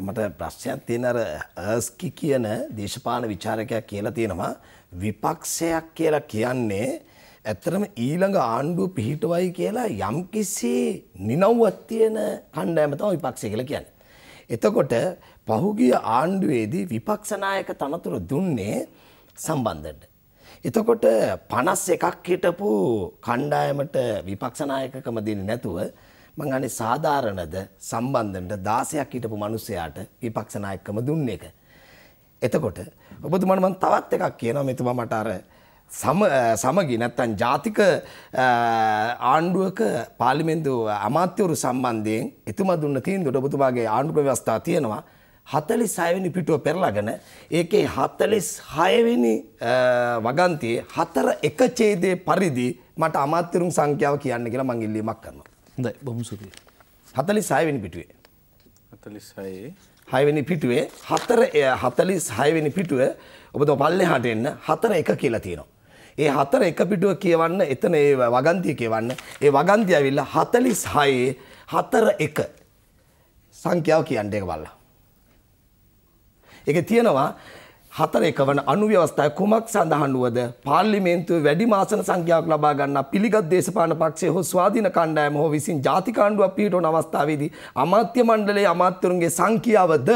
මට ප්‍රශ්නයක් තියෙන අර හර්ස්කි කියන දේශපාලන විචාරකයක් කියලා තියෙනවා විපක්ෂයක් කියලා කියන්නේ ඇත්තරම ඊළඟ ආණ්ඩුව පිහිටවයි කියලා යම්කිසි නිනව්වක් තියෙන කණ්ඩායම තමයි විපක්ෂය කියලා කියන්නේ. එතකොට පහුගිය ආණ්ඩුවේදී විපක්ෂ නායක තනතුරු දුන්නේ සම්බන්ධට. එතකොට 51ක් හිටපු කණ්ඩායමට විපක්ෂ නායකකම දෙන්නේ නැතුව මං අනේ සාධාරණද සම්බන්ධනට 16ක් හිටපු මිනිස්සයාට විපක්ෂ නායකකම දුන්නේ එක. එතකොට ඔබතුමාට මම තවත් එකක් කියනවා මෙතුමා මට අර සම සමගි නැත්තම් ජාතික ආණ්ඩුවක පාර්ලිමේන්තු අමාත්‍යවරු සම්බන්ධයෙන් එතුමා දුන්න තීන්දුවට ඔබතුමාගේ ආණ්ඩුක ව්‍යවස්ථා තියෙනවා 46 වෙනි පිටුව පෙරලාගෙන ඒකේ 46 වෙනි වගන්තියේ 4 එක ඡේදයේ පරිදි මට අමාත්‍යවරුන් සංඛ්‍යාව කියන්න කියලා මම ඉල්ලීමක් කරනවා. හොඳයි බොහොම සුදුයි. 46 වෙනි පිටුවේ. 46 හයවෙනි පිටුවේ හතර 46 වෙනි පිටුව ඔබතුමා පල්ලෙහාට එන්න හතර එක කියලා තියෙනවා. ඒ හතර එක පිටුව කියවන්න එතන ඒ වගන්තිය කියවන්න. ඒ වගන්තිය ඇවිල්ලා 46 හතර එක සංඛ්‍යාව කියන්න එක බලලා. ඒක තියෙනවා හතර එකවන අනුව්‍යවස්ථාය කුමක් සඳහන් වුවද පාර්ලිමේන්තුව වැඩි මාසන සංඛ්‍යාවක් ලබා ගන්නා පිළිගත් දේශපාලන පක්ෂය හෝ ස්වාධීන කණ්ඩායම හෝ විසින් ජාතික ආණ්ඩුවක් පිහිටවන අවස්ථාවේදී අමාත්‍ය මණ්ඩලයේ අමාත්‍යවරුන්ගේ සංඛ්‍යාවද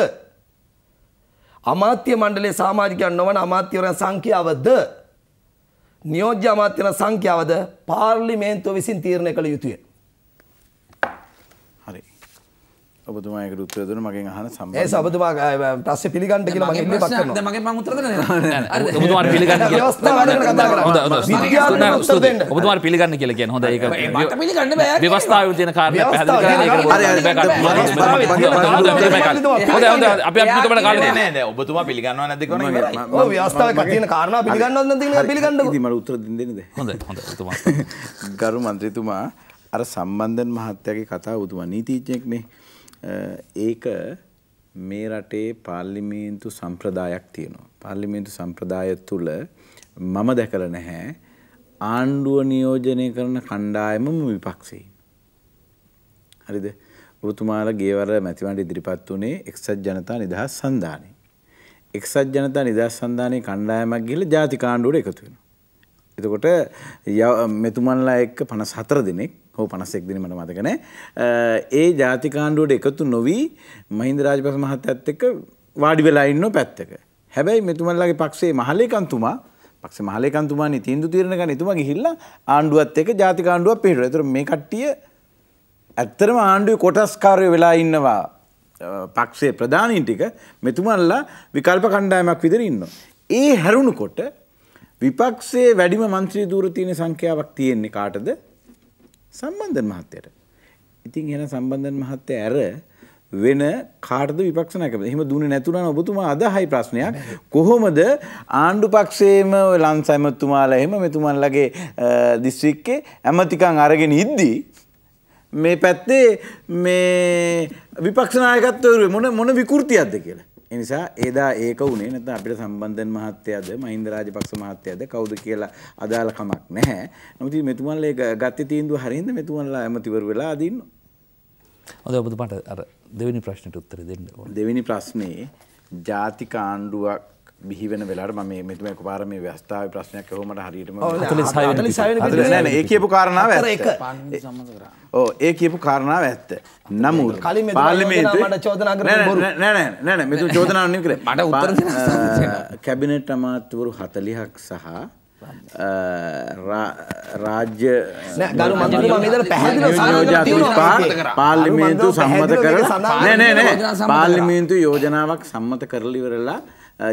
අමාත්‍ය මණ්ඩලයේ සමාජිකයන් නොවන අමාත්‍යවරුන් සංඛ්‍යාවද නියෝජ්‍ය අමාත්‍යන සංඛ්‍යාවද පාර්ලිමේන්තුව විසින් තීරණය කළ යුතුය. ඔබතුමායක රුත්වය දුන මගෙන් අහන සම ඒ සබතුමා ප්‍රස්ස පිළිගන්ට කියලා මගේ ඉල්ලීමක් කරනවා මගේ මම උත්තර දෙන්න ඔබතුමා පිළිගන්න කියලා ඔබතුමා පිළිගන්න කියලා කියන්නේ හොඳයි ඒක මට පිළිගන්න බෑ ව්‍යවස්ථාවේ තියෙන කාරණා පැහැදිලි කරන්න ඒක හොඳයි හොඳයි අපි අපි තුමන කාලේ නෑ නෑ ඔබතුමා පිළිගන්නව නැද්ද කියන එක ඉවරයි ඔව් ව්‍යවස්ථාවේ තියෙන කාරණා පිළිගන්නවද නැද්ද කියන එක පිළිගන්නකො ඉතින් මට උත්තර දෙන්න දෙන්නද හොඳයි හොඳයි ඔබතුමා ගරු මන්ත්‍රීතුමා අර සම්බන්ධන් මහත්තයාගේ කතාව ඔබතුමා නීතිඥයෙක්නේ ඒක මේ රටේ පාර්ලිමේන්තු සම්ප්‍රදායක් තියෙනවා. පාර්ලිමේන්තු සම්ප්‍රදාය තුළ මම දැකල නැහැ ආණ්ඩුව නියෝජනය කරන කණ්ඩායමම විපක්ෂයි. හරිද? ඔබතුමාලා ගේවර මැතිවරණයට ඉදිරිපත් වුණේ එක්සත් ජනතා නිදහස් සන්ධානය. එක්සත් ජනතා නිදහස් සන්ධානයේ කණ්ඩායමක් ගිහලා ජාතික ආණ්ඩුවට එකතු වෙනවා. එතකොට මෙතුමන්ලා එක්ක පනස් හතර දෙනෙක් හෝ පනස්සෙක් දෙන මට මතකන ඒ ජාතිකාණ්ඩුවට එකතු නොවී මහින්ද රාජපස මහත්තත් එක්ක වාඩි වෙලා ඉන්න පැත්තක. හැබැයි මෙතුමල්ලාගේ පක්ෂේ මහලේකන්තුමා පක්ෂ මහලේකන්තුමා තීන්දු තීරණ ගන්න එතුමා ගිහිල්ලා ආණ්ඩුවත් එක්ක ජාතිකාණ්ඩුවක් පිළිරලා. ඒතර මේ කට්ටිය ඇත්තටම ආණ්ඩුවේ කොටස්කාරයෝ වෙලා ඉන්නවා. පක්ෂයේ ප්‍රධානීන් ටික මෙතුමන්ලා විකල්ප කණ්ඩායමක් විදිහට ඉන්නවා. ඒ හැරුණකොට විපක්ෂයේ වැඩිම මන්ත්‍රී දූර තියෙන සංඛ්‍යාවක් තියෙන්නේ කාටද? සම්බන්ධන මහත්තයට. ඉතින් එහෙනම් සම්බන්ධන මහත්තයා ඇර වෙන කාටද විපක්ෂ නැකමද? එහෙම දුන්නේ නැතුණා ඔබතුමා අදහයි ප්‍රශ්නයක්. කොහොමද ආණ්ඩු පක්ෂයේම ඔය ලංසැමතුමාලා එහෙම මෙතුමන්ලගේ දිස්ත්‍රික්කේ ඇමතිකම් අරගෙන ඉද්දී මේ පැත්තේ මේ විපක්ෂ නායකත්වයේ මොන මොන විකෘතියක්ද කියලා එනිසා ඒදා ඒක උනේ නැත්නම් අපිට සම්බන්ධන් මහත්තයාද මහින්ද රාජපක්ෂ මහත්තයාද කවුද කියලා අදාළ කමක් නැහැ. නමුත් මෙතුමන්ලා ගත්තේ තීන්දුව හරින්ද මෙතුමන්ලා ඇමතිවරු වෙලා අදින්නවා. හොඳයි ඔබතුමාට අර දෙවෙනි ප්‍රශ්නෙට උත්තර දෙන්න ඕනේ. දෙවෙනි ප්‍රශ්නේ ජාතික ආණ්ඩුවක් බිහිවෙන වෙලාට ම මෙතුම එකපාර මේ ව්‍යස්ථාව ප්‍රශ්නයක් හෝමට හරිටම ඒ කියපු කාරණාව ඕ ඒ කියපු කාරණාව ඇත්ත නමුත් කලින් පාලිමේට චෝදනාන මෙතු චෝදනාව කර මට කැබිනට අමාත්තුවරු හතලිහක් සහ රාජ්‍ය පාර්ලිමේන්තු සම්මත කර පාර්ලිමේන්තු යෝජනාවක් සම්මත කරලිවරලා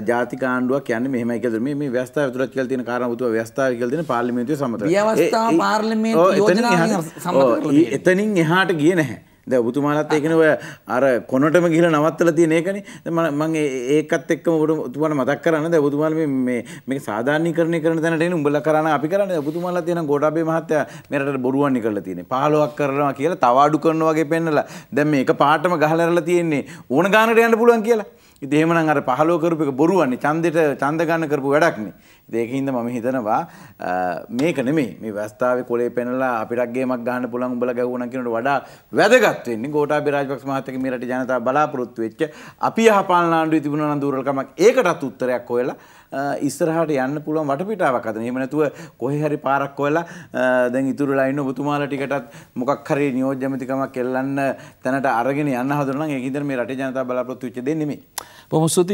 ජාති කාණ්ඩුවක් යන්නේ මෙහෙමයි කියලා මේ මේ ව්‍යවස්ථාව ඇතුළත් කියලා තියෙන කාරණා උතුව ව්‍යවස්ථාව කියලා තියෙන පාර්ලිමේන්තුවේ සම්මත කරලා. ව්‍යවස්ථාව පාර්ලිමේන්තු යෝජනාව සම්මත කරලා. එතනින් එහාට ගියේ නැහැ. දැන් ඔබතුමාලත් ඒකනේ ඔය අර කොනටම ගිහලා නවත්තලා තියෙන ඒකනේ. මම මම ඒකත් එක්කම ඔබතුමාට මතක් කරන්න දැන් ඔබතුමාලා මේ මේ මේක සාධාරණීකරණය කරන තැනට එන්නේ උඹලා කරාන අපි කරන්නේ. ඔබතුමාලා තියෙන ගෝඨාභය මහත්තයා මෙරට බොරුවන් කරලා තියෙන්නේ. 15ක් කරනවා කියලා තව අඩු කරනවා වගේ පෙන්නලා. දැන් මේක පාටම ගහලා තියෙන්නේ ඕන ගානට යන්න පුළුවන් කියලා. ඉතින් එහෙමනම් අර 15 කරපු එක බොරුවන්නේ ඡන්දෙට ඡන්ද ගන්න කරපු වැඩක්නේ. ඉතින් ඒකින්ද මම හිතනවා මේක නෙමෙයි මේ ව්‍යවස්ථාවේ කොලේ පෙනලා අපිට ගේමක් ගන්න පුළුවන් උඹලා ගැහුවා නම් කියනට වඩා වැදගත් වෙන්නේ ගෝඨාභය රාජපක්ෂ මහත්තයාගේ මේ රටේ ජනතාව බලාපොරොත්තු වෙච්ච අපි යහපාලන ආණ්ඩුවේ තිබුණා නම් දුර්වලකමක් ඒකටත් උත්තරයක් හොයලා ඉස්සරහට යන්න පුළුවන් වටපිටාවක් අද එහෙම නැතුව කොහේ හරි පාරක් හොයලා දැන් ඉතුරුලා ඉන්න ඔබතුමාලා ටිකටත් මොකක් හරි නියෝජ්‍ය ඇමතිකමක් එල්ලන්න තැනට අරගෙන යන්න හදනවා නම් ඒක හින්දා මේ රටේ ජනතාව බලාපොරොත්තු වෙච්ච දෙන්නේ නෙමෙයි. බොහොම ස්තුතියි